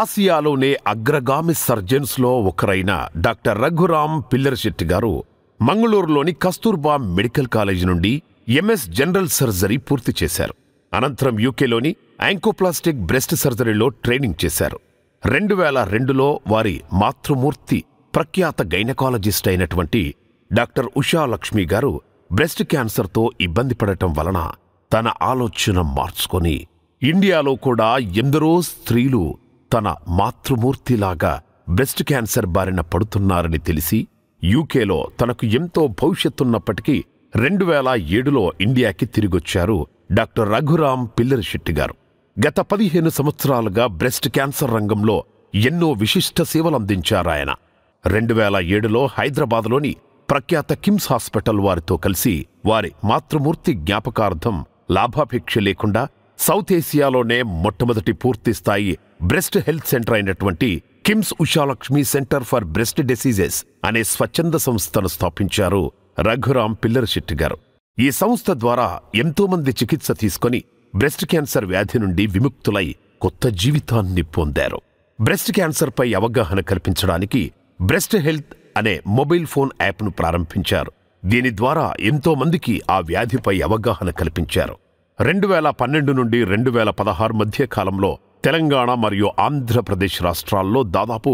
ఆసియాలోనే అగ్రగామి సర్జన్స్లో ఒకరైన డాక్టర్ రఘురామ్ పిల్లరశెట్టి గారు మంగళూరులోని కస్తూర్బా మెడికల్ కాలేజీ నుండి ఎంఎస్ జనరల్ సర్జరీ పూర్తి చేశారు అనంతరం యూకేలోని యాంకోప్లాస్టిక్ బ్రెస్ట్ సర్జరీలో ట్రైనింగ్ చేశారు రెండు వేల రెండులో వారి మాతృమూర్తి ప్రఖ్యాత గైనకాలజిస్ట్ అయినటువంటి డాక్టర్ ఉషాలక్ష్మి గారు బ్రెస్ట్ క్యాన్సర్తో ఇబ్బంది పడటం వలన తన ఆలోచన మార్చుకొని ఇండియాలో కూడా ఎందరో స్త్రీలు తన మాతృమూర్తిలాగా బ్రెస్ట్ క్యాన్సర్ బారిన పడుతున్నారని తెలిసి యూకేలో తనకు ఎంతో భవిష్యత్తున్నప్పటికీ రెండు వేల ఏడులో ఇండియాకి తిరిగొచ్చారు డాక్టర్ రఘురామ్ పిల్లరిశెట్టి గారు గత పదిహేను సంవత్సరాలుగా బ్రెస్ట్ క్యాన్సర్ రంగంలో ఎన్నో విశిష్ట సేవలందించారాయన రెండు వేల ఏడులో హైదరాబాద్లోని ప్రఖ్యాత కిమ్స్ హాస్పిటల్ వారితో కలిసి వారి మాతృమూర్తి జ్ఞాపకార్థం లాభాపేక్ష లేకుండా సౌత్ ఏసియాలోనే మొట్టమొదటి పూర్తిస్థాయి బ్రెస్ట్ హెల్త్ సెంటర్ అయినటువంటి KIMS Ushalakshmi centre for breast diseases అనే స్వచ్ఛంద సంస్థను స్థాపించారు రఘురాం పిల్లరశెట్టి గారు ఈ సంస్థ ద్వారా ఎంతోమంది చికిత్స తీసుకొని బ్రెస్ట్ క్యాన్సర్ వ్యాధి నుండి విముక్తులై కొత్త జీవితాన్ని పొందారు బ్రెస్ట్ క్యాన్సర్పై అవగాహన కల్పించడానికి బ్రెస్ట్ హెల్త్ అనే మొబైల్ ఫోన్ యాప్ను ప్రారంభించారు దీని ద్వారా ఎంతోమందికి ఆ వ్యాధిపై అవగాహన కల్పించారు రెండు వేల పన్నెండు నుండి రెండు వేల పదహారు మధ్య కాలంలో తెలంగాణ మరియు ఆంధ్రప్రదేశ్ రాష్ట్రాల్లో దాదాపు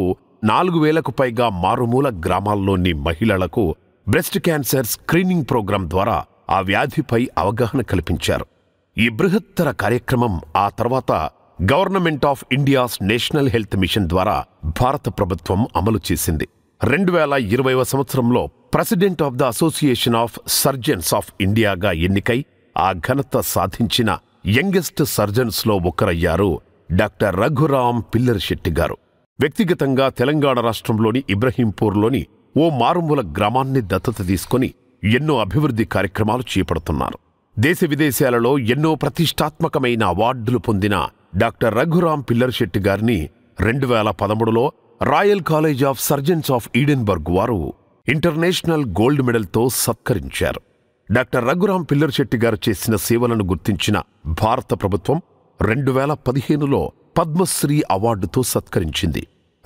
నాలుగు వేలకు పైగా మారుమూల గ్రామాల్లోని మహిళలకు బ్రెస్ట్ క్యాన్సర్ స్క్రీనింగ్ ప్రోగ్రాం ద్వారా ఆ వ్యాధిపై అవగాహన కల్పించారు ఈ బృహత్తర కార్యక్రమం ఆ తర్వాత government of India's national health mission ద్వారా భారత ప్రభుత్వం అమలు చేసింది రెండు వేల ఇరవైవ సంవత్సరంలో president of the association of surgeons of ఇండియాగా ఎన్నికై ఆ ఘనత సాధించిన యంగెస్ట్ సర్జన్స్లో ఒకరయ్యారు డాక్టర్ రఘురాం పిల్లర్ శెట్టి గారు వ్యక్తిగతంగా తెలంగాణ రాష్ట్రంలోని ఇబ్రహీంపూర్లోని ఓ మారుమూల గ్రామాన్ని దత్తత తీసుకుని ఎన్నో అభివృద్ధి కార్యక్రమాలు చేపడుతున్నారు దేశ విదేశాలలో ఎన్నో ప్రతిష్టాత్మకమైన అవార్డులు పొందిన డాక్టర్ రఘురాం పిల్లర్ శెట్టి గారిని రెండు వేల పదమూడులో royal college of surgeons of Edinburgh వారు ఇంటర్నేషనల్ గోల్డ్ మెడల్తో సత్కరించారు డాక్టర్ రఘురాం పిల్లర్శెట్టి గారు చేసిన సేవలను గుర్తించిన భారత ప్రభుత్వం రెండు వేల పదిహేనులో పద్మశ్రీ అవార్డుతో సత్కరించింది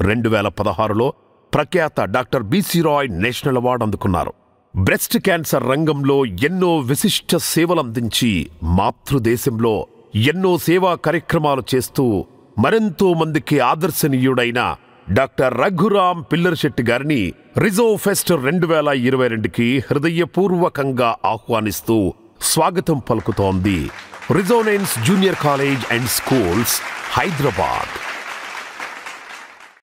రెండు వేల పదహారులో ప్రఖ్యాత doctor BC Roy national award అందుకున్నారు బ్రెస్ట్ క్యాన్సర్ రంగంలో ఎన్నో విశిష్ట సేవలందించి మాతృదేశంలో ఎన్నో సేవా కార్యక్రమాలు చేస్తూ మరెంతో మందికి ఆదర్శనీయుడైన డాక్టర్ రఘురామ్ పిల్లర్శెట్టి గారిని రిజో ఫెస్ట్ రెండు వేల ఇరవై రెండుకి హృదయపూర్వకంగా ఆహ్వానిస్తూ స్వాగతం పలుకుతోంది Resonance junior college and schools Hyderabad